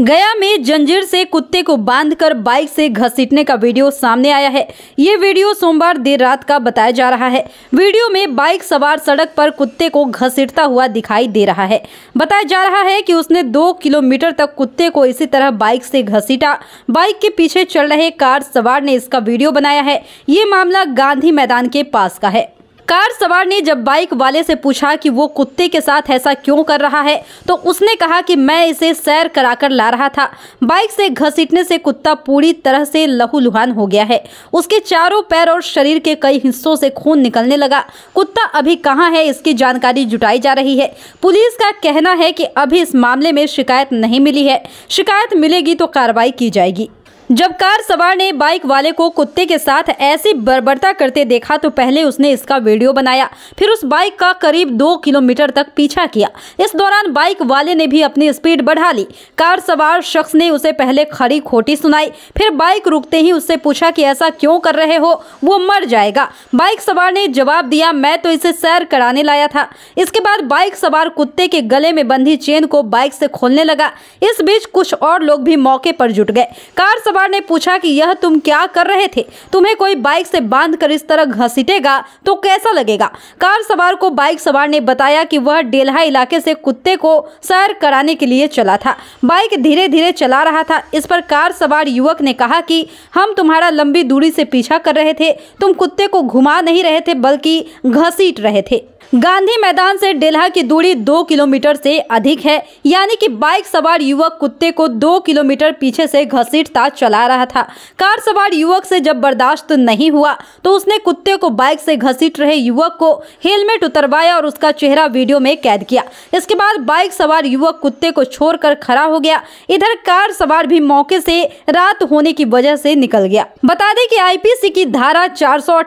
गया में जंजीर से कुत्ते को बांधकर बाइक से घसीटने का वीडियो सामने आया है ये वीडियो सोमवार देर रात का बताया जा रहा है वीडियो में बाइक सवार सड़क पर कुत्ते को घसीटता हुआ दिखाई दे रहा है बताया जा रहा है कि उसने दो किलोमीटर तक कुत्ते को इसी तरह बाइक से घसीटा बाइक के पीछे चल रहे कार सवार ने इसका वीडियो बनाया है ये मामला गांधी मैदान के पास का है कार सवार ने जब बाइक वाले से पूछा कि वो कुत्ते के साथ ऐसा क्यों कर रहा है तो उसने कहा कि मैं इसे सैर कराकर ला रहा था बाइक से घसीटने से कुत्ता पूरी तरह से लहूलुहान हो गया है उसके चारों पैर और शरीर के कई हिस्सों से खून निकलने लगा कुत्ता अभी कहाँ है इसकी जानकारी जुटाई जा रही है पुलिस का कहना है की अभी इस मामले में शिकायत नहीं मिली है शिकायत मिलेगी तो कार्रवाई की जाएगी जब कार सवार ने बाइक वाले को कुत्ते के साथ ऐसी बर्बरता करते देखा तो पहले उसने इसका वीडियो बनाया फिर उस बाइक का करीब दो किलोमीटर तक पीछा किया इस दौरान बाइक वाले ने भी अपनी स्पीड बढ़ा ली कार सवार शख्स ने उसे पहले खड़ी खोटी सुनाई फिर बाइक रुकते ही उससे पूछा कि ऐसा क्यों कर रहे हो वो मर जाएगा बाइक सवार ने जवाब दिया मैं तो इसे सैर कराने लाया था इसके बाद बाइक सवार कुत्ते के गले में बंधी चेन को बाइक से खोलने लगा इस बीच कुछ और लोग भी मौके पर जुट गए कार कस्टमर ने पूछा कि यह तुम क्या कर रहे थे तुम्हें कोई बाइक से बांध कर इस तरह घसीटेगा तो कैसा लगेगा कार सवार को बाइक सवार ने बताया कि वह डेल्हा इलाके से कुत्ते को सैर कराने के लिए चला था बाइक धीरे धीरे चला रहा था इस पर कार सवार युवक ने कहा कि हम तुम्हारा लंबी दूरी से पीछा कर रहे थे तुम कुत्ते को घुमा नहीं रहे थे बल्कि घसीट रहे थे गांधी मैदान से डेल्हा की दूरी दो किलोमीटर से अधिक है यानी कि बाइक सवार युवक कुत्ते को दो किलोमीटर पीछे से घसीटता चला रहा था कार सवार युवक से जब बर्दाश्त नहीं हुआ तो उसने कुत्ते को बाइक से घसीट रहे युवक को हेलमेट उतरवाया और उसका चेहरा वीडियो में कैद किया इसके बाद बाइक सवार युवक कुत्ते को छोड़ खड़ा हो गया इधर कार सवार भी मौके से रात होने की वजह से निकल गया बता दें की आई की धारा चार सौ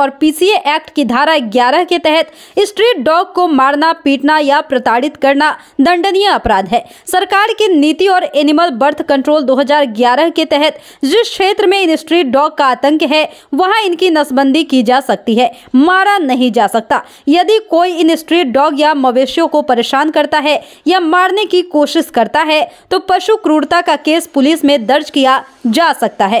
और पी एक्ट की धारा ग्यारह धारा के तहत स्ट्रीट डॉग को मारना पीटना या प्रताड़ित करना दंडनीय अपराध है सरकार की नीति और एनिमल बर्थ कंट्रोल 2011 के तहत जिस क्षेत्र में इन स्ट्रीट डॉग का आतंक है वहां इनकी नसबंदी की जा सकती है मारा नहीं जा सकता यदि कोई इन स्ट्रीट डॉग या मवेशियों को परेशान करता है या मारने की कोशिश करता है तो पशु क्रूरता का केस पुलिस में दर्ज किया जा सकता है